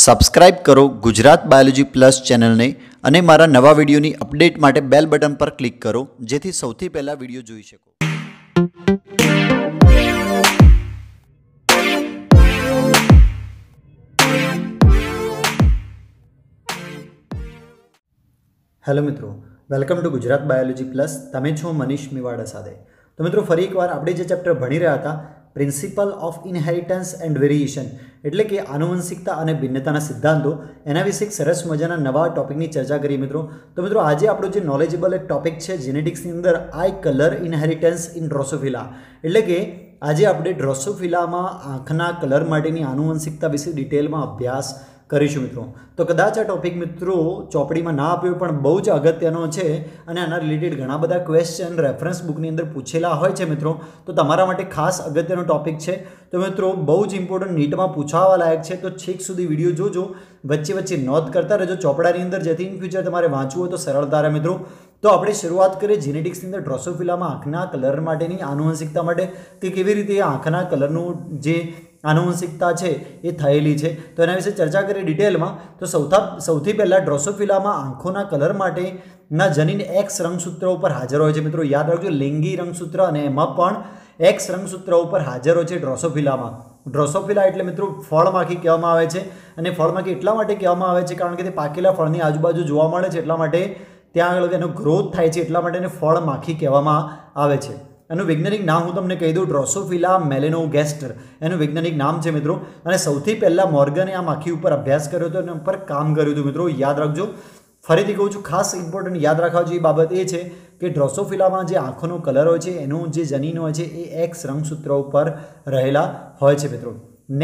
subscribe કરો Gujarat biology plus ચેનલને અને મારા નવા વિડીયોની અપડેટ માટે બેલ બટન પર ક્લિક કરો જેથી સૌથી પહેલાં વિડીયો જોઈ શકો હેલો મિત્રો welcome to Gujarat biology plus તમે છો મનીષ મેવાડા સાથે તો મિત્રો ફરી એકવાર આપણે જે ચેપ્ટર ભણી રહ્યા હતા principle of inheritance and variation એટલે કે આનુવંશિકતા અને ભિન્નતાના સિદ્ધાંતો એના વિશે એક સરસ મજાના નવા ટોપિકની ચર્ચા કરી મિત્રો તો મિત્રો આજે આપણો જે નોલેજેબલ એક ટોપિક છે જેનેટિક્સની અંદર eye colour inheritance in Drosophila એટલે કે આજે આપણે ડ્રોસોફિલામાં આંખના કલર માટેની આનુવંશિકતા વિશે ડિટેલમાં અભ્યાસ કરીશું મિત્રો તો કદાચ આ ટોપિક મિત્રો ચોપડીમાં ના આપ્યો પણ બહુ જ અગત્યનો છે અને આના રિલેટેડ ઘણા બધા ક્વેશ્ચન રેફરન્સ બુકની અંદર પૂછેલા હોય છે મિત્રો તો તમારા માટે ખાસ અગત્યનો ટોપિક છે તો મિત્રો બહુ જ ઇમ્પોર્ટન્ટ નીટમાં પૂછાવાલાયક છે તો છેક સુધી વિડીયો જોજો વચ્ચે વચ્ચે નોંધ કરતા રહેજો ચોપડાની અંદર જેથી ઇન ફ્યુચર તમારે વાંચવું હોય તો સરળતા રહે મિત્રો તો આપણે શરૂઆત કરીએ જીનેટિક્સની અંદર ડ્રોસોફિલામાં આંખના કલર માટેની આનુવંશિકતા માટે કે કેવી રીતે આંખના કલરનું જે આનુવંશિકતા છે એ થયેલી છે તો એના વિશે ચર્ચા કરી ડિટેલમાં તો સૌથા સૌથી પહેલાં ડ્રોસોફિલામાં આંખોના કલર માટે માટેના જનીન એક્સ રંગસૂત્રો ઉપર હાજર હોય છે મિત્રો યાદ રાખજો લિંગી રંગસૂત્ર અને એમાં પણ એક્સ રંગસૂત્ર ઉપર હાજર હોય છે ડ્રોસોફિલામાં ડ્રોસોફિલા એટલે મિત્રો ફળમાખી કહેવામાં આવે છે અને ફળમાખી એટલા માટે કહેવામાં આવે છે કારણ કે તે પાકેલા ફળની આજુબાજુ જોવા મળે છે એટલા માટે ત્યાં આગળ એનો ગ્રોથ થાય છે એટલા માટે એને ફળમાખી કહેવામાં આવે છે એનું વૈજ્ઞાનિક નામ હું તમને કહી દઉં ડ્રોસોફિલા મેલેનો ગેસ્ટર એનું વૈજ્ઞાનિક નામ છે મિત્રો અને સૌથી પહેલાં મોર્ગને આ માખી ઉપર અભ્યાસ કર્યો હતો અને ઉપર કામ કર્યું હતું મિત્રો યાદ રાખજો ફરીથી કહું છું ખાસ ઇમ્પોર્ટન્ટ યાદ રાખવા જેવી બાબત એ છે કે ડ્રોસોફિલામાં જે આંખોનો કલર હોય છે એનું જે જનીન હોય છે એ એક્સ રંગસૂત્ર ઉપર રહેલા હોય છે મિત્રો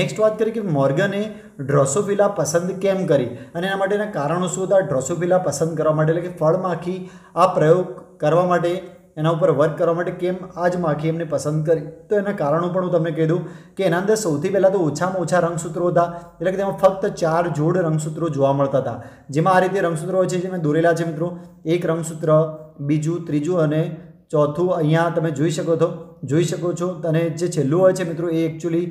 નેક્સ્ટ વાત કરીએ કે મોર્ગને ડ્રોસોફિલા પસંદ કેમ કરી અને એના માટેના કારણો શું હતા ડ્રોસોફિલા પસંદ કરવા માટે એટલે કે ફળમાખી આ પ્રયોગ કરવા માટે એના ઉપર વર્ક કરવા માટે કેમ આ જ માખી એમને પસંદ કરી તો એના કારણો પણ હું તમને કહી દઉં કે એના અંદર સૌથી પહેલાં તો ઓછામાં ઓછા રંગસૂત્રો હતા એટલે કે તેમાં ફક્ત ચાર જોડ રંગસૂત્રો જોવા મળતા હતા જેમાં આ રીતે રંગસૂત્રો હોય છે જે મેં દોરેલા છે મિત્રો એક રંગસૂત્ર બીજું ત્રીજું અને ચોથું અહીંયા તમે જોઈ શકો છો જોઈ શકો છો અને જે છેલ્લું હોય છે મિત્રો એ એકચ્યુઅલી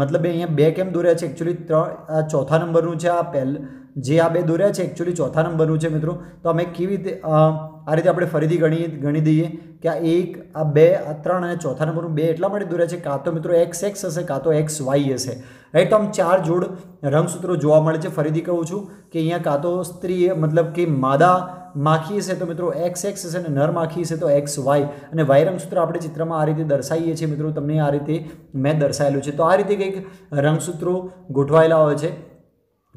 મતલબ અહીંયા બે કેમ દોર્યા છે એકચ્યુઅલી ત્રણ આ ચોથા નંબરનું છે આ પહેલ જે આ બે દોર્યા છે એકચ્યુઅલી ચોથા નંબરનું છે મિત્રો તો અમે કેવી રીતે આ રીતે આપણે ફરીથી ગણી ગણી દઈએ કે આ એક આ બે આ ત્રણ અને ચોથા નંબરનું બે એટલા માટે દોર્યા છે કાં તો મિત્રો એક્સ એક્સ હશે કાં તો એક્સ વાય હશે રાઈટ આમ ચાર જોડ રંગસૂત્રો જોવા મળે છે ફરીથી કહું છું કે અહીંયા કાં તો સ્ત્રી મતલબ કે માદા માખી હશે તો મિત્રો એક્સ એક્સ હશે અને નર માખી હશે તો એક્સ વાય અને વાય રંગસૂત્ર આપણે ચિત્રમાં આ રીતે દર્શાવીએ છીએ મિત્રો તમને આ રીતે મેં દર્શાવેલું છે તો આ રીતે કંઈક રંગસૂત્રો ગોઠવાયેલા હોય છે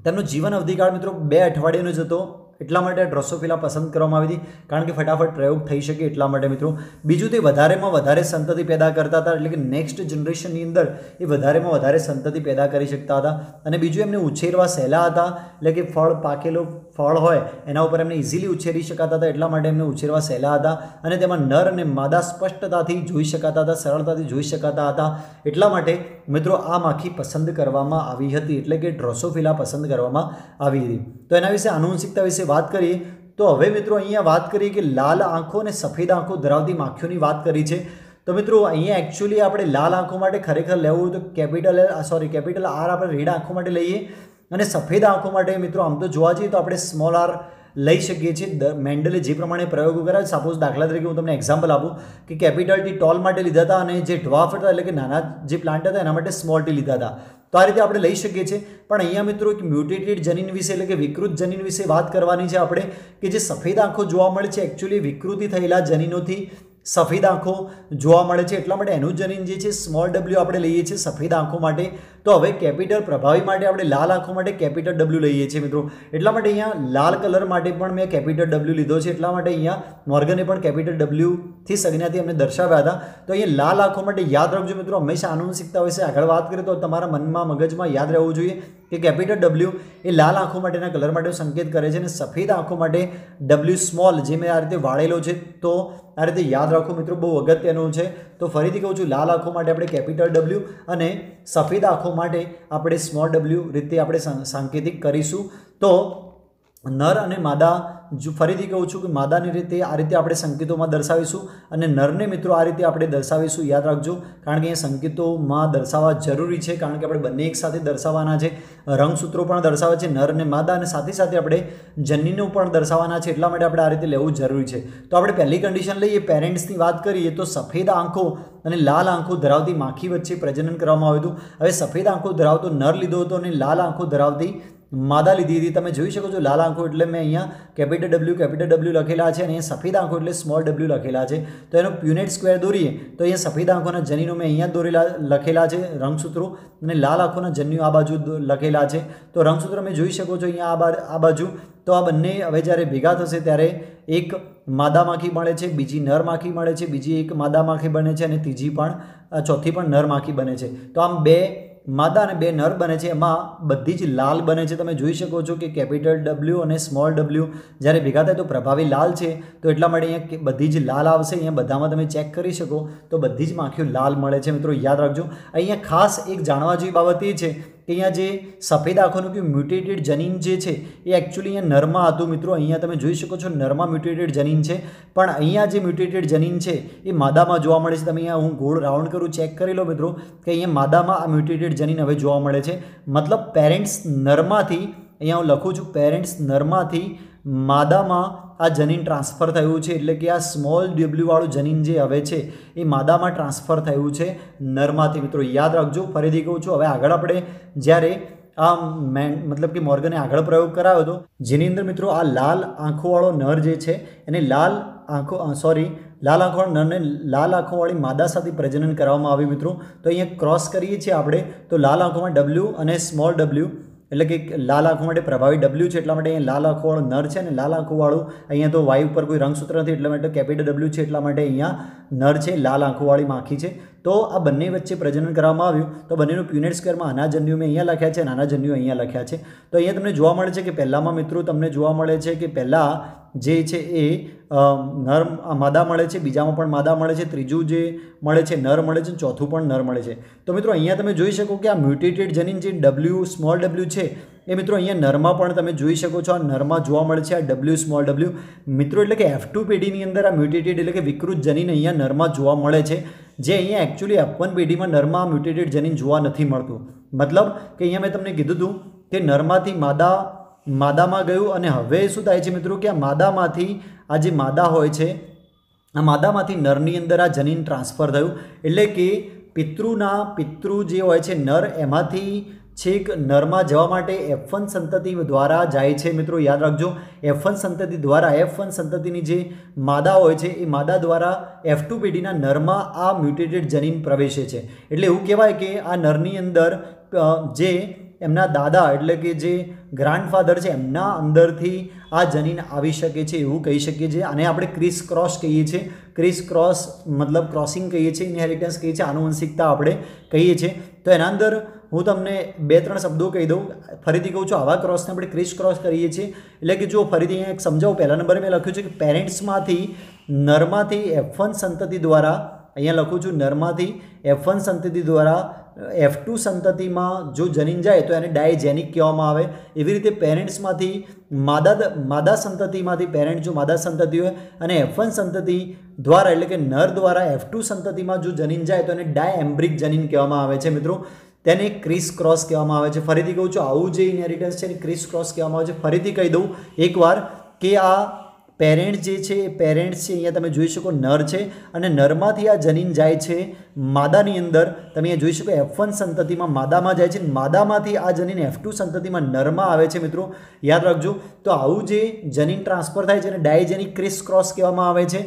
તેમનો જીવન અવધિકાળ મિત્રો બે અઠવાડિયાનો જ હતો એટલા માટે ડ્રોસોફિલા પસંદ કરવામાં આવી હતી કારણ કે ફટાફટ પ્રયોગ થઈ શકે એટલા માટે મિત્રો બીજું તે વધારેમાં વધારે સંતતિ પેદા કરતા હતા એટલે કે નેક્સ્ટ જનરેશનની અંદર એ વધારેમાં વધારે સંતતિ પેદા કરી શકતા હતા અને બીજું એમને ઉછેરવા સહેલા હતા એટલે કે ફળ પાકેલું ફળ હોય એના ઉપર એમને ઇઝીલી ઉછેરી શકાતા હતા એટલા માટે એમને ઉછેરવા સહેલા હતા અને તેમાં નર અને માદા સ્પષ્ટતાથી જોઈ શકાતા હતા સરળતાથી જોઈ શકાતા હતા એટલા માટે મિત્રો આ માખી પસંદ કરવામાં આવી હતી એટલે કે ડ્રોસોફિલા પસંદ કરવામાં આવી હતી તો એના વિશે આનુવંશિકતા વિશે વાત કરીએ તો હવે મિત્રો અહીંયા વાત કરીએ કે લાલ આંખો અને સફેદ આંખો ધરાવતી માખીઓની વાત કરી છે તો મિત્રો અહીંયા એકચ્યુઅલી આપણે લાલ આંખો માટે ખરેખર લેવું તો કેપિટલ સોરી કેપિટલ આર આપણે રેડ આંખો માટે લઈએ અને સફેદ આંખો માટે મિત્રો આમ તો જોવા જઈએ તો આપણે સ્મોલ આર લઈ શકીએ છીએ દ મેન્ડલે જે પ્રમાણે પ્રયોગો કર્યા સપોઝ દાખલા તરીકે હું તમને એક્ઝામ્પલ આપું કે કેપિટલ ટી ટોલ માટે લીધા હતા અને જે ડ્વાફ હતા એટલે કે નાના જે પ્લાન્ટ હતા એના માટે સ્મોલ ટી લીધા હતા તો આ રીતે આપણે લઈ શકીએ છીએ પણ અહીંયા મિત્રો એક મ્યુટેટેડ જનીન વિશે એટલે કે વિકૃત જનીન વિશે વાત કરવાની છે આપણે કે જે સફેદ આંખો જોવા મળે છે એકચ્યુઅલી વિકૃતિ થયેલા જનીનોથી સફેદ આંખો જોવા મળે છે એટલા માટે એનું જનીન જે છે સ્મોલ ડબલ્યુ આપણે લઈએ છીએ સફેદ આંખો માટે તો હવે કેપિટલ પ્રભાવી માટે આપણે લાલ આંખો માટે કેપિટલ ડબલ્યુ લઈએ છીએ મિત્રો એટલા માટે અહીંયા લાલ કલર માટે પણ મેં કેપિટલ ડબલ્યુ લીધો છે એટલા માટે અહીંયા મોર્ગને પણ કેપિટલ ડબલ્યુથી સંજ્ઞાથી અમને દર્શાવ્યા હતા તો અહીંયા લાલ આંખો માટે યાદ રાખજો મિત્રો હંમેશા આનુવંશિકતા વિશે આગળ વાત કરીએ તો તમારા મનમાં મગજમાં યાદ રહેવું જોઈએ કે કેપિટલ ડબલ્યુ એ લાલ આંખો માટેના કલર માટે સંકેત કરે છે અને સફેદ આંખો માટે ડબલ્યુ સ્મોલ જે મેં આ રીતે વાળેલો છે તો આ રીતે યાદ રાખો મિત્રો બહુ અગત્યનું છે તો ફરીથી કહું છું લાલ આંખો માટે આપણે કેપિટલ ડબલ્યુ અને સફેદ આંખો માટે આપણે સ્મોલ ડબલ્યુ રીતે આપણે સાંકેતિક કરીશું તો નર અને માદા જો ફરીથી કહું છું કે માદાની રીતે આ રીતે આપણે સંકેતોમાં દર્શાવીશું અને નરને મિત્રો આ રીતે આપણે દર્શાવીશું યાદ રાખજો કારણ કે એ સંકેતોમાં દર્શાવવા જરૂરી છે કારણ કે આપણે બંને એકસાથે દર્શાવવાના છે રંગસૂત્રો પણ દર્શાવે છે નર અને માદા અને સાથે સાથે આપણે જનનીનું પણ દર્શાવવાના છે એટલા માટે આપણે આ રીતે લેવું જરૂરી છે તો આપણે પહેલી કન્ડિશન લઈએ પેરેન્ટ્સની વાત કરીએ તો સફેદ આંખો અને લાલ આંખો ધરાવતી માખી વચ્ચે પ્રજનન કરવામાં આવ્યું હતું હવે સફેદ આંખો ધરાવતો નર લીધો હતો અને લાલ આંખો ધરાવતી માદા લીધી હતી તમે જોઈ શકો છો લાલ આંખો એટલે મેં અહીંયા કેપિટલ ડબલ્યુ કેપિટલ ડબલ્યુ લખેલા છે અને અહીંયા સફેદ આંખો એટલે સ્મોલ ડબલ્યુ લખેલા છે તો એનો પ્યુનેટ સ્ક્વેર દોરીએ તો અહીંયા સફેદ આંખોના જનીનો મેં અહીંયા દોરેલા લખેલા છે રંગસૂત્રો અને લાલ આંખોના જનીનો આ બાજુ લખેલા છે તો રંગસૂત્રો મેં જોઈ શકો છો અહીંયા આ આ બાજુ તો આ બંને હવે જ્યારે ભેગા થશે ત્યારે એક માદા માખી મળે છે બીજી નર માખી મળે છે બીજી એક માદા માખી બને છે અને ત્રીજી પણ ચોથી પણ નર માખી બને છે તો આમ બે માદા અને બે નર બને છે એમાં બધી જ લાલ બને છે તમે જોઈ શકો છો કે કેપિટલ ડબલ્યુ અને સ્મોલ ડબલ્યુ જ્યારે ભેગા થાય તો પ્રભાવી લાલ છે તો એટલા માટે અહીંયા બધી જ લાલ આવશે અહીંયા બધામાં તમે ચેક કરી શકો તો બધી જ માખીઓ લાલ મળે છે મિત્રો યાદ રાખજો અહીંયા ખાસ એક જાણવા જેવી બાબત એ છે કે અહીંયા જે સફેદ આંખોનું કે મ્યુટેટેડ જનીન જે છે એ એકચ્યુઅલી અહીંયા નરમાં હતું મિત્રો અહીંયા તમે જોઈ શકો છો નરમાં મ્યુટેટેડ જનીન છે પણ અહીંયા જે મ્યુટેટેડ જનીન છે એ માદામાં જોવા મળે છે તમે અહીંયા હું ગોળ રાઉન્ડ કરું ચેક કરી લો મિત્રો કે અહીંયા માદામાં આ મ્યુટેટેડ જનીન હવે જોવા મળે છે મતલબ પેરેન્ટ્સ નરમાંથી અહીંયા હું લખું છું પેરેન્ટ્સ નરમાંથી માદામાં આ જનીન ટ્રાન્સફર થયું છે એટલે કે આ સ્મોલ ડબલ્યુવાળું જનીન જે હવે છે એ માદામાં ટ્રાન્સફર થયું છે નરમાંથી મિત્રો યાદ રાખજો ફરીથી કહું છું હવે આગળ આપણે જ્યારે આ મેન મતલબ કે મોર્ગને આગળ પ્રયોગ કરાયો હતો જેની અંદર મિત્રો આ લાલ આંખોવાળો નર જે છે એને લાલ આંખો સોરી લાલ આંખોવાળા નરને લાલ આંખોવાળી માદા સાથે પ્રજનન કરવામાં આવ્યું મિત્રો તો અહીંયા ક્રોસ કરીએ છીએ આપણે તો લાલ આંખોમાં ડબલ્યુ અને સ્મોલ ડબલ્યુ એટલે કે લાલ આંખો માટે પ્રભાવી ડબલ્યુ છે એટલા માટે અહીંયા લાલ આંખોવાળો નર છે અને લાલ આંખોવાળું અહીંયા તો વાયુ ઉપર કોઈ રંગસૂત્ર નથી એટલા માટે કેપિટલ ડબલ્યુ છે એટલા માટે અહીંયા નર છે લાલ આંખોવાળી માખી છે તો આ બંને વચ્ચે પ્રજનન કરવામાં આવ્યું તો બંનેનું પ્યુનેટ સ્કેરમાં આના જન્યુ મેં અહીંયા લખ્યા છે નાના જન્યુ અહીંયા લખ્યા છે તો અહીંયા તમને જોવા મળે છે કે પહેલાંમાં મિત્રો તમને જોવા મળે છે કે પહેલાં જે છે એ નર માદા મળે છે બીજામાં પણ માદા મળે છે ત્રીજું જે મળે છે નર મળે છે ચોથું પણ નર મળે છે તો મિત્રો અહીંયા તમે જોઈ શકો કે આ મ્યુટેટેડ જનીન જે ડબલ્યુ સ્મોલ ડબલ્યુ છે એ મિત્રો અહીંયા નરમાં પણ તમે જોઈ શકો છો આ નરમાં જોવા મળે છે આ ડબલ્યુ સ્મોલ ડબલ્યુ મિત્રો એટલે કે એફ ટુ પેઢીની અંદર આ મ્યુટેટેડ એટલે કે વિકૃત જનીન અહીંયા નરમાં જોવા મળે છે જે અહીંયા એકચ્યુઅલી એફ વન પેઢીમાં નરમાં મ્યુટેટેડ જનીન જોવા નથી મળતું મતલબ કે અહીંયા મેં તમને કીધું હતું કે નરમાંથી માદા માદામાં ગયું અને હવે શું થાય છે મિત્રો કે આ માદામાંથી આ જે માદા હોય છે આ માદામાંથી નરની અંદર આ જનીન ટ્રાન્સફર થયું એટલે કે પિતૃના પિતૃ જે હોય છે નર એમાંથી છેક નરમાં જવા માટે એફ વન સંતતિ દ્વારા જાય છે મિત્રો યાદ રાખજો એફ વન સંતતિ દ્વારા એફ વન સંતતિની જે માદા હોય છે એ માદા દ્વારા એફ ટુ પેઢીના નરમાં આ મ્યુટેટેડ જનીન પ્રવેશે છે એટલે એવું કહેવાય કે આ નરની અંદર જે એમના દાદા એટલે કે જે ગ્રાન્ડફાધર છે એમના અંદરથી આ જનીન આવી શકે છે એવું કહી શકીએ છીએ અને આપણે ક્રિસ ક્રોસ કહીએ છીએ ક્રિસ ક્રોસ મતલબ ક્રોસિંગ કહીએ છીએ ઇનહેરિટન્સ કહીએ છીએ આનુવંશિકતા આપણે કહીએ છીએ તો એના અંદર હું તમને બે ત્રણ શબ્દો કહી દઉં ફરીથી કહું છું આવા ક્રોસને આપણે ક્રિસ ક્રોસ કરીએ છીએ એટલે કે જો ફરીથી અહીંયા એક સમજાવું પહેલા નંબરે મેં લખ્યું છે કે પેરેન્ટ્સમાંથી નરમાંથી એફ વન સંતતિ દ્વારા અહીંયા લખું છું નરમાંથી એફ વન સંતતિ દ્વારા એફ ટુ સંતતિમાં જો જનીન જાય તો એને ડાયજેનિક કહેવામાં આવે એવી રીતે પેરેન્ટ્સમાંથી માદા માદા સંતતિમાંથી પેરેન્ટ જો માદા સંતતિ હોય અને એફ વન સંતતિ દ્વારા એટલે કે નર દ્વારા એફ ટુ સંતતિમાં જો જનીન જાય તો એને ડાય ડાયએમ્બ્રિક જનીન કહેવામાં આવે છે મિત્રો તેને ક્રિસ ક્રોસ કહેવામાં આવે છે ફરીથી કહું છું આવું જે ઇનહેરિટન્સ છે એને ક્રિસ ક્રોસ કહેવામાં આવે છે ફરીથી કહી દઉં એકવાર કે આ પેરેન્ટ જે છે એ પેરેન્ટ્સ છે અહીંયા તમે જોઈ શકો નર છે અને નરમાંથી આ જનીન જાય છે માદાની અંદર તમે અહીંયા જોઈ શકો એફ વન સંતતિમાં માદામાં જાય છે માદામાંથી આ જનીન એફ ટુ સંતતિમાં નરમાં આવે છે મિત્રો યાદ રાખજો તો આવું જે જનીન ટ્રાન્સફર થાય છે એને ડાયજેનિક ક્રિસ ક્રોસ કહેવામાં આવે છે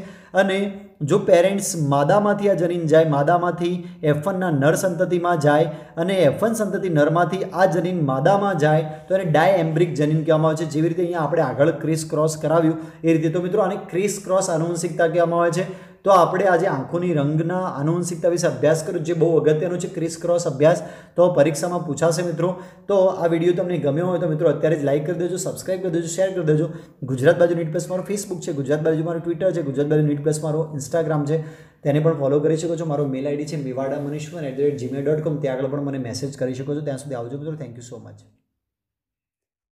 અને જો પેરેન્ટ્સ માદામાંથી આ જનીન જાય માદામાંથી એફ વનના નર સંતતિમાં જાય અને એફ વન સંતતિ નરમાંથી આ જનીન માદામાં જાય તો એને ડાયએમ્બ્રિક જનીન કહેવામાં આવે છે જેવી રીતે અહીંયા આપણે આગળ ક્રિસ ક્રોસ કરાવ્યું એ રીતે તો મિત્રો આને ક્રિસ ક્રોસ આનુવંશિકતા કહેવામાં આવે છે તો આપણે આજે આંખોની રંગના આનુવંશિકતા વિશે અભ્યાસ કર્યો જે બહુ અગત્યનો છે ક્રિસ ક્રોસ અભ્યાસ તો પરીક્ષામાં પૂછાશે મિત્રો તો આ વિડીયો તમને ગમ્યો હોય તો મિત્રો અત્યારે જ લાઇક કરી દેજો સબસ્ક્રાઇબ કરી દેજો શેર કરી દેજો ગુજરાત બાજુ નીટ પ્લસ મારો ફેસબુક છે ગુજરાત બાજુ મારું ટ્વિટર છે ગુજરાત બાજુ નીટ પ્લસ મારો ઇન્સ્ટાગ્રામ છે તેને પણ ફોલો કરી શકો છો મારો મેલ આઈડી છે Mewada Manish at the rate Gmail dot com ત્યાં આગળ પણ મને મેસેજ કરી શકો છો ત્યાં સુધી આવજો મિત્રો થેન્ક યુ સો મચ